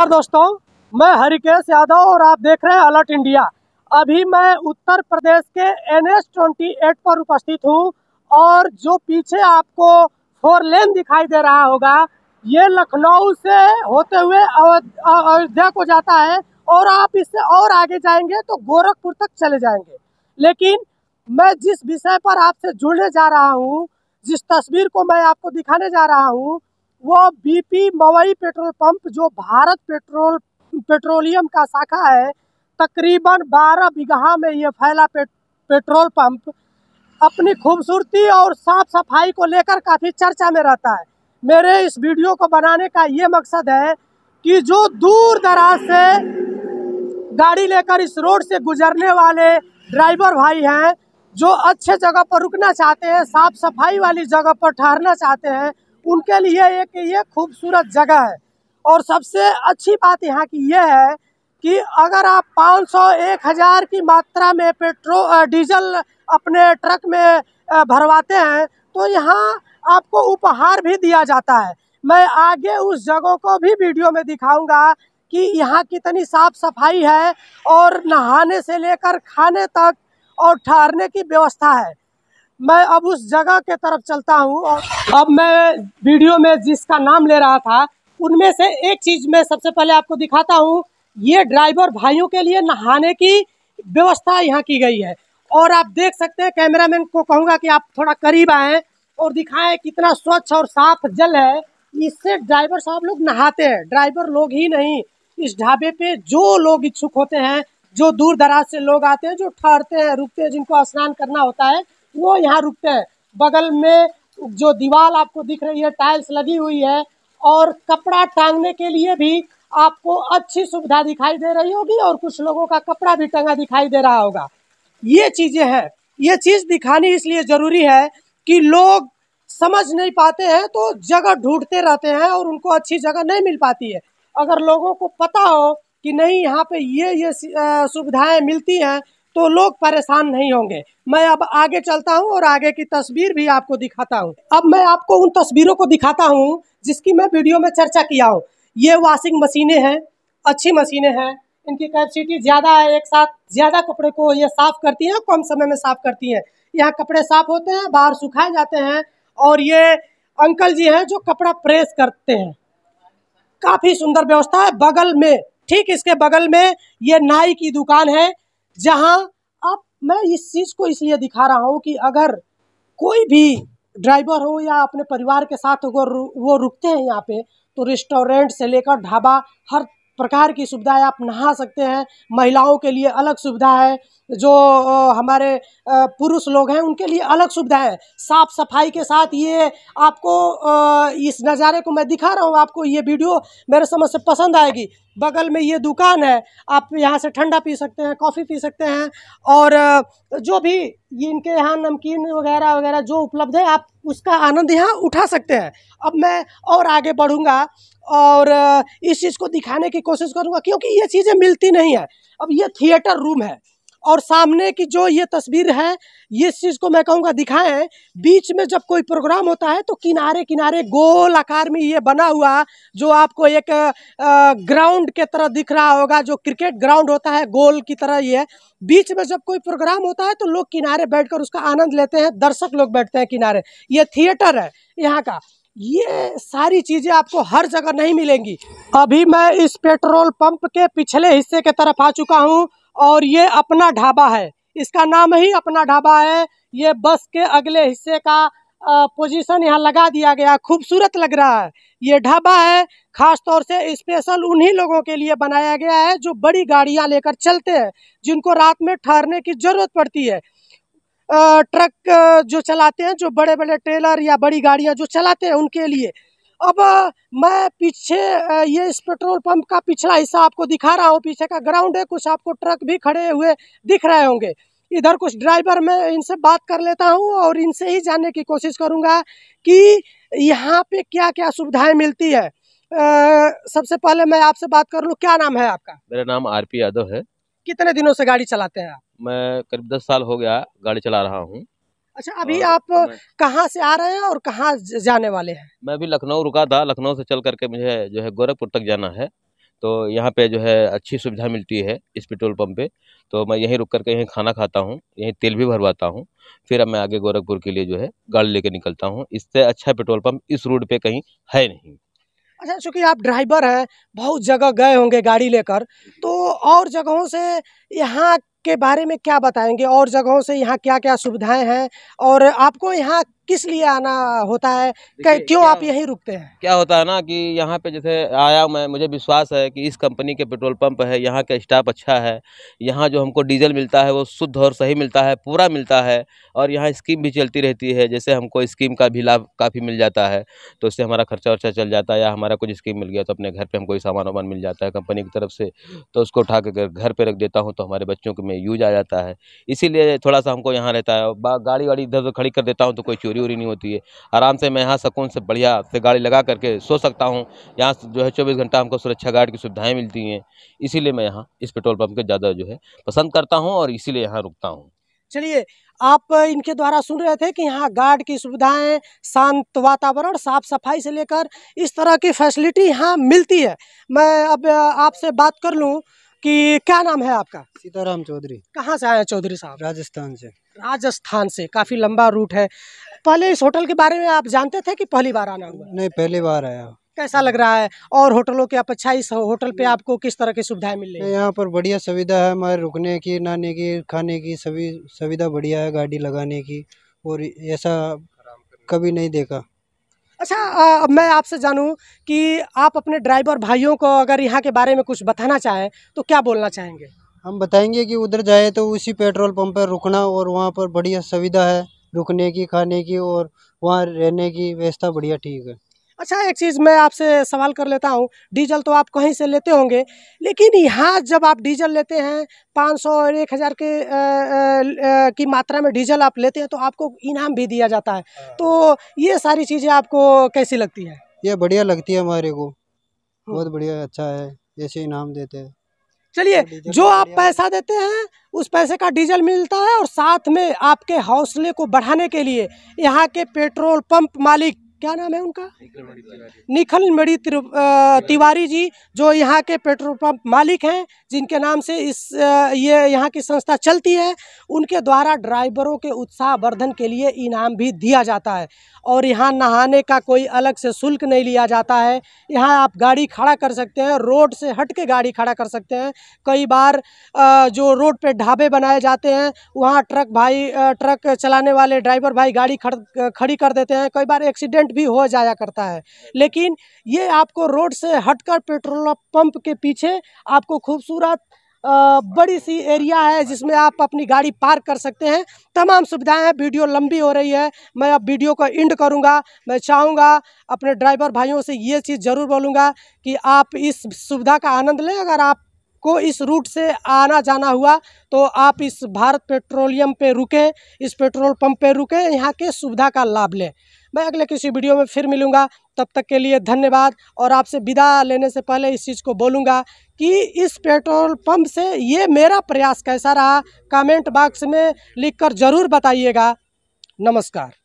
नमस्कार दोस्तों मैं हरिकेश यादव और आप देख रहे हैं अलर्ट इंडिया अभी मैं उत्तर प्रदेश के एन एस ट्वेंटी एट पर उपस्थित हूँ और जो पीछे आपको फोर लेन दिखाई दे रहा होगा ये लखनऊ से होते हुए अयोध्या को जाता है और आप इससे और आगे जाएंगे तो गोरखपुर तक चले जाएंगे लेकिन मैं जिस विषय पर आपसे जुड़ने जा रहा हूँ जिस तस्वीर को मैं आपको दिखाने जा रहा हूँ वो बीपी मवई पेट्रोल पंप जो भारत पेट्रोल पेट्रोलियम का शाखा है तकरीबन 12 बीघा में ये फैला पे, पेट्रोल पंप अपनी खूबसूरती और साफ सफाई को लेकर काफ़ी चर्चा में रहता है मेरे इस वीडियो को बनाने का ये मकसद है कि जो दूर दराज से गाड़ी लेकर इस रोड से गुजरने वाले ड्राइवर भाई हैं जो अच्छे जगह पर रुकना चाहते हैं साफ सफाई वाली जगह पर ठहरना चाहते हैं उनके लिए एक ये खूबसूरत जगह है और सबसे अच्छी बात यहाँ की यह है कि अगर आप 500 एक हज़ार की मात्रा में पेट्रोल डीजल अपने ट्रक में भरवाते हैं तो यहाँ आपको उपहार भी दिया जाता है मैं आगे उस जगह को भी वीडियो में दिखाऊंगा कि यहाँ कितनी साफ सफाई है और नहाने से लेकर खाने तक और ठहरने की व्यवस्था है मैं अब उस जगह के तरफ चलता हूँ और अब मैं वीडियो में जिसका नाम ले रहा था उनमें से एक चीज मैं सबसे पहले आपको दिखाता हूँ ये ड्राइवर भाइयों के लिए नहाने की व्यवस्था यहाँ की गई है और आप देख सकते हैं कैमरामैन को कहूँगा कि आप थोड़ा करीब आए और दिखाएं कितना स्वच्छ और साफ जल है इससे ड्राइवर साहब लोग नहाते हैं ड्राइवर लोग ही नहीं इस ढाबे पे जो लोग इच्छुक होते हैं जो दूर दराज से लोग आते हैं जो ठहरते हैं रुकते हैं जिनको स्नान करना होता है वो यहाँ रुकते हैं बगल में जो दीवार आपको दिख रही है टाइल्स लगी हुई है और कपड़ा टांगने के लिए भी आपको अच्छी सुविधा दिखाई दे रही होगी और कुछ लोगों का कपड़ा भी टंगा दिखाई दे रहा होगा ये चीज़ें हैं ये चीज़ दिखानी इसलिए ज़रूरी है कि लोग समझ नहीं पाते हैं तो जगह ढूंढते रहते हैं और उनको अच्छी जगह नहीं मिल पाती है अगर लोगों को पता हो कि नहीं यहाँ पे ये ये सुविधाएं मिलती हैं तो लोग परेशान नहीं होंगे मैं अब आगे चलता हूँ और आगे की तस्वीर भी आपको दिखाता हूँ अब मैं आपको उन तस्वीरों को दिखाता हूँ जिसकी मैं वीडियो में चर्चा किया हूँ ये वॉशिंग मशीनें हैं अच्छी मशीनें हैं इनकी कैपेसिटी ज़्यादा है एक साथ ज़्यादा कपड़े को ये साफ़ करती हैं कम समय में साफ़ करती हैं यहाँ कपड़े साफ़ होते हैं बाहर सुखाए जाते हैं और ये अंकल जी हैं जो कपड़ा प्रेस करते हैं काफ़ी सुंदर व्यवस्था है बगल में ठीक इसके बगल में ये नाई की दुकान है जहां आप मैं इस चीज़ को इसलिए दिखा रहा हूं कि अगर कोई भी ड्राइवर हो या अपने परिवार के साथ अगर वो रुकते हैं यहाँ पे तो रेस्टोरेंट से लेकर ढाबा हर प्रकार की सुविधाएं आप नहा सकते हैं महिलाओं के लिए अलग सुविधा है जो हमारे पुरुष लोग हैं उनके लिए अलग सुविधा है साफ सफाई के साथ ये आपको इस नज़ारे को मैं दिखा रहा हूँ आपको ये वीडियो मेरे समझ से पसंद आएगी बगल में ये दुकान है आप यहाँ से ठंडा पी सकते हैं कॉफ़ी पी सकते हैं और जो भी इनके यहाँ नमकीन वगैरह वगैरह जो उपलब्ध है आप उसका आनंद यहाँ उठा सकते हैं अब मैं और आगे बढ़ूँगा और इस चीज़ को दिखाने की कोशिश करूँगा क्योंकि ये चीज़ें मिलती नहीं है अब ये थिएटर रूम है और सामने की जो ये तस्वीर है ये चीज़ को मैं कहूँगा दिखाएं बीच में जब कोई प्रोग्राम होता है तो किनारे किनारे गोल आकार में ये बना हुआ जो आपको एक ग्राउंड के तरह दिख रहा होगा जो क्रिकेट ग्राउंड होता है गोल की तरह ये बीच में जब कोई प्रोग्राम होता है तो लोग किनारे बैठ उसका आनंद लेते हैं दर्शक लोग बैठते हैं किनारे ये थिएटर है यहाँ का ये सारी चीज़ें आपको हर जगह नहीं मिलेंगी अभी मैं इस पेट्रोल पंप के पिछले हिस्से के तरफ आ चुका हूँ और ये अपना ढाबा है इसका नाम ही अपना ढाबा है ये बस के अगले हिस्से का पोजीशन यहाँ लगा दिया गया खूबसूरत लग रहा है ये ढाबा है खास तौर से स्पेशल उन्हीं लोगों के लिए बनाया गया है जो बड़ी गाड़ियाँ लेकर चलते हैं जिनको रात में ठहरने की ज़रूरत पड़ती है ट्रक जो चलाते हैं जो बड़े बड़े ट्रेलर या बड़ी गाड़ियाँ जो चलाते हैं उनके लिए अब मैं पीछे ये इस पेट्रोल पंप का पिछला हिस्सा आपको दिखा रहा हूँ पीछे का ग्राउंड है कुछ आपको ट्रक भी खड़े हुए दिख रहे होंगे इधर कुछ ड्राइवर मैं इनसे बात कर लेता हूँ और इनसे ही जानने की कोशिश करूँगा कि यहाँ पे क्या क्या सुविधाएं मिलती है आ, सबसे पहले मैं आपसे बात कर लूँ क्या नाम है आपका मेरा नाम आर पी यादव है कितने दिनों से गाड़ी चलाते हैं आप मैं करीब दस साल हो गया गाड़ी चला रहा हूँ अच्छा अभी हाँ, आप तो कहाँ से आ रहे हैं और कहाँ जाने वाले हैं मैं अभी लखनऊ रुका था लखनऊ से चल करके मुझे जो है गोरखपुर तक जाना है तो यहाँ पे जो है अच्छी सुविधा मिलती है इस पेट्रोल पंप पे तो मैं यहीं रुक करके यहीं खाना खाता हूँ यहीं तेल भी भरवाता हूँ फिर अब मैं आगे गोरखपुर के लिए जो है गाड़ी लेके निकलता हूँ इससे अच्छा पेट्रोल पंप इस रोड पे कहीं है नहीं अच्छा चूँकि आप ड्राइवर हैं बहुत जगह गए होंगे गाड़ी लेकर तो और जगहों से यहाँ के बारे में क्या बताएंगे और जगहों से यहाँ क्या क्या सुविधाएं हैं और आपको यहाँ किस लिए आना होता है क्यों आप यहीं रुकते हैं क्या होता है ना कि यहाँ पे जैसे आया मैं मुझे विश्वास है कि इस कंपनी के पेट्रोल पंप है यहाँ का स्टाफ अच्छा है यहाँ जो हमको डीजल मिलता है वो शुद्ध और सही मिलता है पूरा मिलता है और यहाँ स्कीम भी चलती रहती है जैसे हमको स्कीम का भी लाभ काफ़ी मिल जाता है तो उससे हमारा खर्चा वर्चा चल जाता है या हमारा कुछ स्कीम मिल गया तो अपने घर पर हमको सामान वामान मिल जाता है कंपनी की तरफ से तो उसको उठा के घर पर रख देता हूँ तो हमारे बच्चों के में यूज आ जाता है इसीलिए थोड़ा सा हमको यहाँ रहता है गाड़ी वाड़ी इधर उधर खड़ी कर देता हूँ तो कोई चोरी चोरी वोरी नहीं होती है आराम से मैं यहाँ सकून से बढ़िया से गाड़ी लगा करके सो सकता हूँ यहाँ जो है चौबीस घंटा हमको सुरक्षा गार्ड की सुविधाएँ मिलती हैं इसीलिए मैं यहाँ इस पेट्रोल पम्प के ज़्यादा जो है पसंद करता हूँ और इसीलिए यहाँ रुकता हूँ चलिए आप इनके द्वारा सुन रहे थे कि यहाँ गार्ड की सुविधाएं शांत वातावरण साफ सफाई से लेकर इस तरह की फैसिलिटी यहाँ मिलती है मैं अब आपसे बात कर लूँ कि क्या नाम है आपका सीताराम चौधरी कहाँ से आए चौधरी साहब राजस्थान से राजस्थान से काफ़ी लंबा रूट है पहले इस होटल के बारे में आप जानते थे कि पहली बार आना हुआ नहीं पहली बार आया कैसा लग रहा है और होटलों की अपेक्षा इस होटल पे आपको किस तरह की सुविधाएं मिल रही है यहाँ पर बढ़िया सुविधा है हमारे रुकने की नहाने की खाने की सभी सुविधा बढ़िया है गाड़ी लगाने की और ऐसा कभी नहीं देखा अच्छा आ, मैं आपसे जानूं कि आप अपने ड्राइवर भाइयों को अगर यहाँ के बारे में कुछ बताना चाहें तो क्या बोलना चाहेंगे हम बताएंगे कि उधर जाए तो उसी पेट्रोल पंप पर रुकना और वहाँ पर बढ़िया सुविधा है रुकने की खाने की और वहाँ रहने की व्यवस्था बढ़िया ठीक है अच्छा एक चीज़ मैं आपसे सवाल कर लेता हूँ डीजल तो आप कहीं से लेते होंगे लेकिन यहाँ जब आप डीजल लेते हैं पाँच सौ और एक हज़ार के आ, आ, की मात्रा में डीजल आप लेते हैं तो आपको इनाम भी दिया जाता है हाँ। तो ये सारी चीज़ें आपको कैसी लगती है ये बढ़िया लगती है हमारे को हाँ। बहुत बढ़िया अच्छा है ऐसे इनाम देते हैं चलिए तो जो तो आप पैसा देते हैं उस पैसे का डीजल मिलता है और साथ में आपके हौसले को बढ़ाने के लिए यहाँ के पेट्रोल पंप मालिक क्या नाम है उनका निखिल मणि तिवारी जी जो यहाँ के पेट्रोल पंप मालिक हैं जिनके नाम से इस ये यहाँ की संस्था चलती है उनके द्वारा ड्राइवरों के उत्साह वर्धन के लिए इनाम भी दिया जाता है और यहाँ नहाने का कोई अलग से शुल्क नहीं लिया जाता है यहाँ आप गाड़ी खड़ा कर सकते हैं रोड से हट के गाड़ी खड़ा कर सकते हैं कई बार जो रोड पर ढाबे बनाए जाते हैं वहाँ ट्रक भाई ट्रक चलाने वाले ड्राइवर भाई गाड़ी खड़ खड़ी कर देते हैं कई बार एक्सीडेंट एक्सीडेंट भी हो जाया करता है लेकिन ये आपको रोड से हटकर पेट्रोल पंप के पीछे आपको खूबसूरत बड़ी सी एरिया है जिसमें आप अपनी गाड़ी पार्क कर सकते हैं तमाम सुविधाएं हैं वीडियो लंबी हो रही है मैं अब वीडियो को इंड करूंगा मैं चाहूंगा अपने ड्राइवर भाइयों से ये चीज़ ज़रूर बोलूंगा कि आप इस सुविधा का आनंद लें अगर आप को इस रूट से आना जाना हुआ तो आप इस भारत पेट्रोलियम पे रुकें इस पेट्रोल पंप पे रुकें यहाँ के सुविधा का लाभ लें मैं अगले किसी वीडियो में फिर मिलूँगा तब तक के लिए धन्यवाद और आपसे विदा लेने से पहले इस चीज़ को बोलूँगा कि इस पेट्रोल पंप से ये मेरा प्रयास कैसा रहा कमेंट बॉक्स में लिखकर ज़रूर बताइएगा नमस्कार